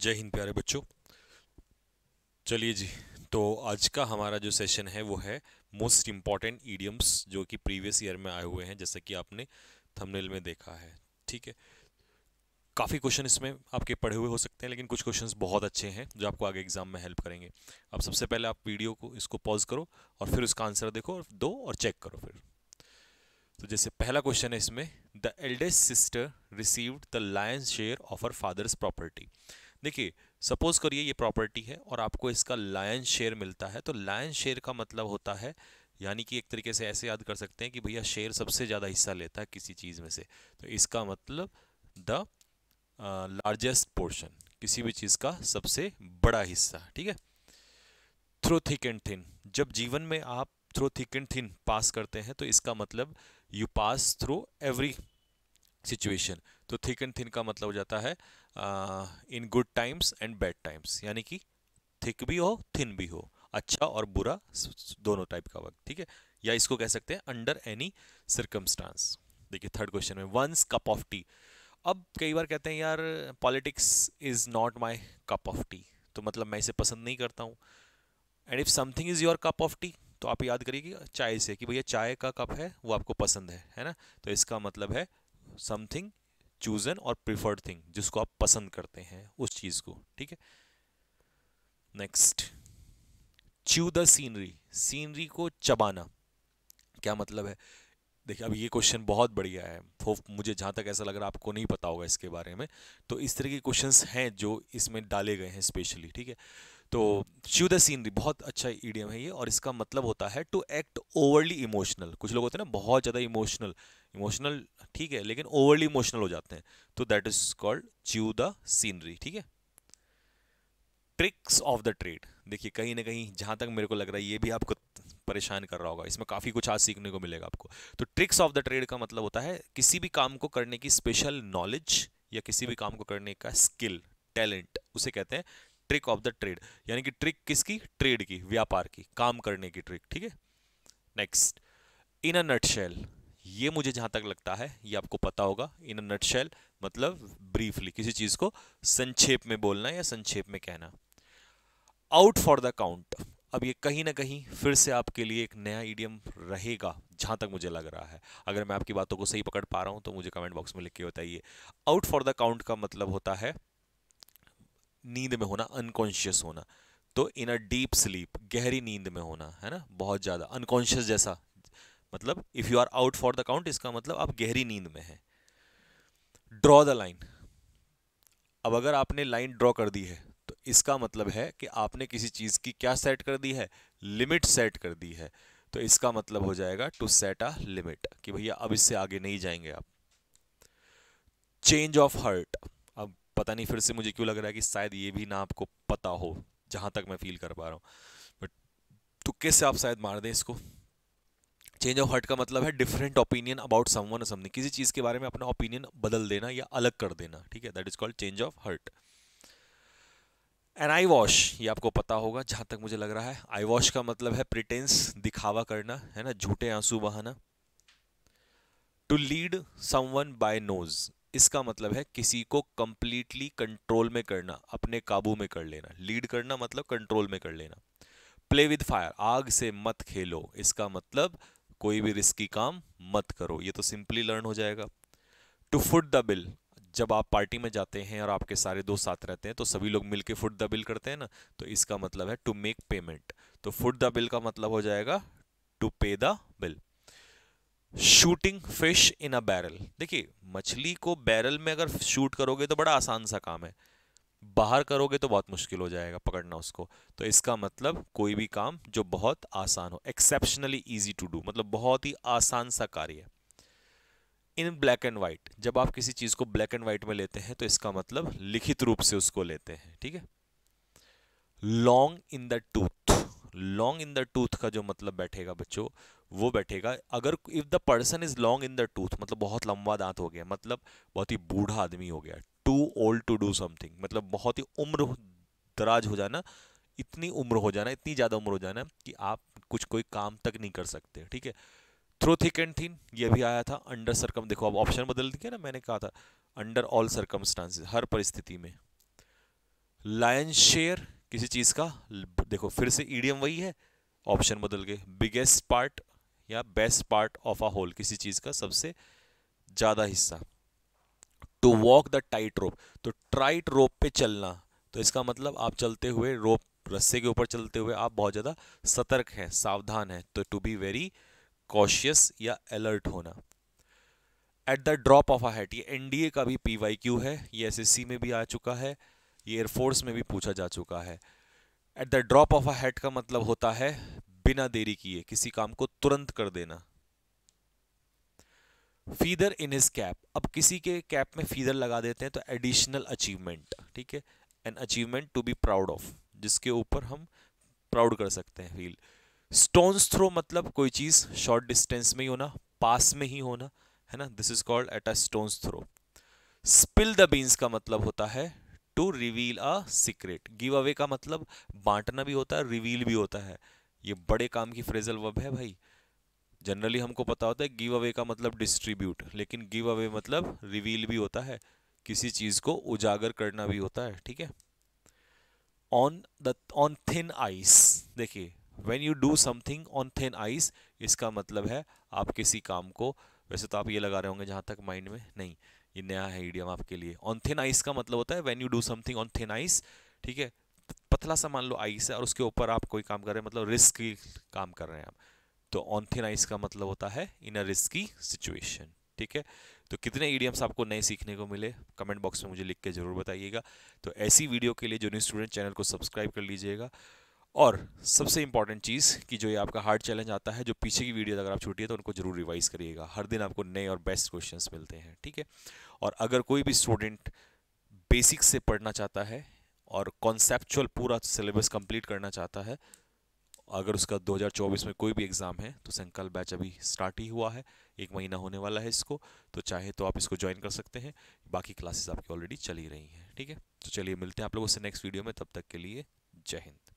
जय हिंद प्यारे बच्चों चलिए जी तो आज का हमारा जो सेशन है वो है मोस्ट इम्पॉर्टेंट ईडियम्स जो कि प्रीवियस ईयर में आए हुए हैं जैसे कि आपने थंबनेल में देखा है ठीक है काफ़ी क्वेश्चन इसमें आपके पढ़े हुए हो सकते हैं लेकिन कुछ क्वेश्चन बहुत अच्छे हैं जो आपको आगे एग्जाम में हेल्प करेंगे अब सबसे पहले आप वीडियो को इसको पॉज करो और फिर उसका आंसर देखो और दो और चेक करो फिर तो जैसे पहला क्वेश्चन है इसमें the eldest sister received the lion's share of her father's property देखिए सपोज करिए ये प्रॉपर्टी है और आपको इसका लायन शेयर मिलता है तो लायन शेयर का मतलब होता है यानी कि एक तरीके से ऐसे याद कर सकते हैं कि भैया शेयर सबसे ज़्यादा हिस्सा लेता है किसी चीज़ में से तो इसका मतलब द लार्जेस्ट पोर्शन किसी भी चीज़ का सबसे बड़ा हिस्सा ठीक है थ्रो थिक एंड थिन जब जीवन में आप through thick and thin pass करते हैं तो इसका मतलब you pass through every situation तो थिक एंड थिन का मतलब हो जाता है in good times and bad times यानी कि थिक भी हो थिन भी हो अच्छा और बुरा दोनों टाइप का वक्त ठीक है या इसको कह सकते हैं अंडर एनी सर्कमस्टांस देखिए थर्ड क्वेश्चन में वंस कप ऑफ टी अब कई बार कहते हैं यार politics is not my cup of tea तो मतलब मैं इसे पसंद नहीं करता हूँ and if something is your cup of tea तो आप याद करिए कि चाय से कि भैया चाय का कप है वो आपको पसंद है है ना तो इसका मतलब है समथिंग चूज़न और प्रिफर्ड थिंग जिसको आप पसंद करते हैं उस चीज़ को ठीक है next chew the scenery scenery को चबाना क्या मतलब है देखिए अब ये क्वेश्चन बहुत बढ़िया है होप मुझे जहाँ तक ऐसा लग रहा है आपको नहीं पता होगा इसके बारे में तो इस तरह के क्वेश्चंस हैं जो इसमें डाले गए हैं स्पेशली ठीक है तो च्यू द सीनरी बहुत अच्छा ईडियम है ये और इसका मतलब होता है टू एक्ट ओवरली इमोशनल कुछ लोग होते हैं ना बहुत ज़्यादा इमोशनल इमोशनल ठीक है लेकिन ओवरली इमोशनल हो जाते हैं तो that is called chew the scenery ठीक है ट्रिक्स ऑफ द ट्रेड देखिए कहीं ना कहीं जहां तक मेरे को लग रहा है ये भी आपको परेशान कर रहा होगा इसमें काफ़ी कुछ आज सीखने को मिलेगा आपको तो ट्रिक्स ऑफ द ट्रेड का मतलब होता है किसी भी काम को करने की स्पेशल नॉलेज या किसी भी काम को करने का स्किल टैलेंट उसे कहते हैं ट्रिक ऑफ द ट्रेड यानी कि ट्रिक किसकी ट्रेड की व्यापार की काम करने की ट्रिक ठीक है नेक्स्ट इन अ नटशेल ये मुझे जहां तक लगता है ये आपको पता होगा इन नटशेल मतलब ब्रीफली किसी चीज़ को संक्षेप में बोलना या संक्षेप में कहना आउट फॉर द काउंट अब ये कहीं ना कहीं फिर से आपके लिए एक नया ईडियम रहेगा जहां तक मुझे लग रहा है अगर मैं आपकी बातों को सही पकड़ पा रहा हूं तो मुझे कमेंट बॉक्स में लिख के बताइए आउट फॉर द काउंट का मतलब होता है नींद में होना अनकॉन्शियस होना तो इन अ डीप स्लीप गहरी नींद में होना है ना बहुत ज़्यादा अनकॉन्शियस जैसा मतलब if you are out for the count इसका मतलब आप गहरी नींद में हैं ड्रॉ द लाइन अब अगर आपने लाइन ड्रॉ कर दी है तो इसका मतलब है कि आपने किसी चीज़ की क्या सेट कर दी है लिमिट सेट कर दी है तो इसका मतलब हो जाएगा टू सेट अ लिमिट कि भैया अब इससे आगे नहीं जाएंगे आप चेंज ऑफ हर्ट अब पता नहीं फिर से मुझे क्यों लग रहा है कि शायद ये भी ना आपको पता हो जहां तक मैं फील कर पा रहा हूँ बट तुक्के तो से आप शायद मार दें इसको चेंज ऑफ हर्ट का मतलब है different opinion about someone something किसी चीज़ के बारे में अपना ओपिनियन बदल देना या अलग कर देना ठीक है that is called change of heart and eye wash ये आपको पता होगा जहां तक मुझे लग रहा है आई वॉश का मतलब है प्रिटेंस दिखावा करना है ना झूठे आंसू बहाना to lead someone by nose इसका मतलब है किसी को कंप्लीटली कंट्रोल में करना अपने काबू में कर लेना लीड करना मतलब कंट्रोल में कर लेना प्ले विद फायर आग से मत खेलो इसका मतलब कोई भी रिस्की काम मत करो ये तो सिंपली लर्न हो जाएगा टू फुट द बिल जब आप पार्टी में जाते हैं और आपके सारे दोस्त साथ रहते हैं तो सभी लोग मिलके फुट द बिल करते हैं ना तो इसका मतलब है टू मेक पेमेंट तो फुट द बिल का मतलब हो जाएगा to pay the bill shooting fish in a barrel देखिए मछली को बैरल में अगर शूट करोगे तो बड़ा आसान सा काम है बाहर करोगे तो बहुत मुश्किल हो जाएगा पकड़ना उसको तो इसका मतलब कोई भी काम जो बहुत आसान हो एक्सेप्शनली ईजी टू डू मतलब बहुत ही आसान सा कार्य इन ब्लैक एंड वाइट जब आप किसी चीज़ को ब्लैक एंड वाइट में लेते हैं तो इसका मतलब लिखित रूप से उसको लेते हैं ठीक है long in the tooth long in the tooth का जो मतलब बैठेगा बच्चों वो बैठेगा अगर if the person is long in the tooth मतलब बहुत लंबा दांत हो गया मतलब बहुत ही बूढ़ा आदमी हो गया too old to do something मतलब बहुत ही उम्र दराज हो जाना इतनी उम्र हो जाना इतनी ज़्यादा उम्र हो जाना कि आप कुछ कोई काम तक नहीं कर सकते ठीक है थ्रो थिक एंड थिन ये भी आया था अंडर सरकम देखो अब ऑप्शन बदल दिया ना मैंने कहा था अंडर ऑल सरकमस्टांसेस हर परिस्थिति में लायन शेयर किसी चीज़ का देखो फिर से ईडीएम वही है ऑप्शन बदल गए बिगेस्ट पार्ट या best part of a whole किसी चीज़ का सबसे ज़्यादा हिस्सा to walk the tight rope तो ट्राइट रोप पे चलना तो इसका मतलब आप चलते हुए रोप रस्से के ऊपर चलते हुए आप बहुत ज़्यादा सतर्क हैं सावधान हैं तो टू बी वेरी कॉशियस या अलर्ट होना at the drop of a hat ये एनडीए का भी क्यू है ये सी में भी आ चुका है ये एयरफोर्स में भी पूछा जा चुका है at the drop of a hat का मतलब होता है बिना देरी किए किसी काम को तुरंत कर देना फीदर इन हिज कैप अब किसी के कैप में फीदर लगा देते हैं तो एडिशनल अचीवमेंट ठीक है an achievement to be proud of जिसके ऊपर हम प्राउड कर सकते हैं फील स्टोन्स थ्रो मतलब कोई चीज़ शॉर्ट डिस्टेंस में ही होना पास में ही होना है ना this is called at a stone's throw spill the beans का मतलब होता है to reveal a secret give away का मतलब बांटना भी होता है रिवील भी होता है ये बड़े काम की फ्रेजल वब है भाई जनरली हमको पता होता है गिव अवे का मतलब डिस्ट्रीब्यूट लेकिन गिव अवे मतलब रिवील भी होता है किसी चीज़ को उजागर करना भी होता है ठीक है on the on thin ice देखिए when you do something on thin ice इसका मतलब है आप किसी काम को वैसे तो आप ये लगा रहे होंगे जहाँ तक माइंड में नहीं ये नया है ईडियम आपके लिए ऑन थिन आइस का मतलब होता है when you do something on thin ice ठीक है पतला सा मान लो आइस है और उसके ऊपर आप कोई काम कर रहे हैं मतलब रिस्क काम कर रहे हैं आप तो ऑनथेनाइज का मतलब होता है इन अ रिस्की सिचुएशन ठीक है तो कितने ईडियम्स आपको नए सीखने को मिले कमेंट बॉक्स में मुझे लिख के ज़रूर बताइएगा तो ऐसी वीडियो के लिए जो न्यू स्टूडेंट चैनल को सब्सक्राइब कर लीजिएगा और सबसे इंपॉर्टेंट चीज़ कि जो ये आपका हार्ड चैलेंज आता है जो पीछे की वीडियो अगर आप छोटी है तो उनको जरूर रिवाइज करिएगा हर दिन आपको नए और बेस्ट क्वेश्चन मिलते हैं ठीक है और अगर कोई भी स्टूडेंट बेसिक से पढ़ना चाहता है और कॉन्सेप्चुअल पूरा सिलेबस कंप्लीट करना चाहता है अगर उसका 2024 में कोई भी एग्ज़ाम है तो संकल्प बैच अभी स्टार्ट ही हुआ है एक महीना होने वाला है इसको तो चाहे तो आप इसको ज्वाइन कर सकते हैं बाकी क्लासेस आपकी ऑलरेडी चली रही हैं ठीक है तो चलिए मिलते हैं आप लोगों से नेक्स्ट वीडियो में तब तक के लिए जय हिंद